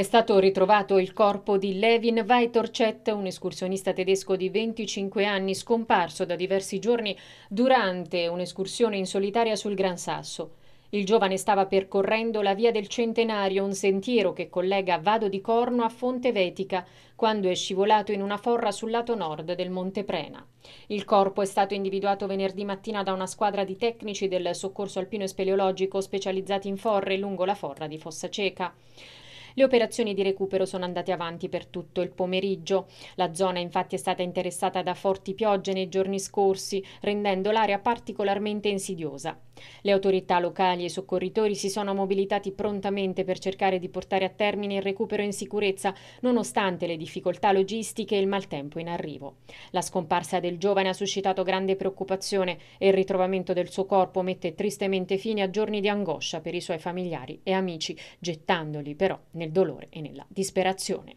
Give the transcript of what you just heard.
È stato ritrovato il corpo di Levin Weitorchet, un escursionista tedesco di 25 anni scomparso da diversi giorni durante un'escursione in solitaria sul Gran Sasso. Il giovane stava percorrendo la via del Centenario, un sentiero che collega Vado di Corno a Fonte Vetica, quando è scivolato in una forra sul lato nord del Monte Prena. Il corpo è stato individuato venerdì mattina da una squadra di tecnici del soccorso alpino e speleologico specializzati in forre lungo la forra di Fossa Ceca. Le operazioni di recupero sono andate avanti per tutto il pomeriggio. La zona infatti è stata interessata da forti piogge nei giorni scorsi, rendendo l'area particolarmente insidiosa. Le autorità locali e i soccorritori si sono mobilitati prontamente per cercare di portare a termine il recupero in sicurezza, nonostante le difficoltà logistiche e il maltempo in arrivo. La scomparsa del giovane ha suscitato grande preoccupazione e il ritrovamento del suo corpo mette tristemente fine a giorni di angoscia per i suoi familiari e amici, gettandoli però nel dolore e nella disperazione.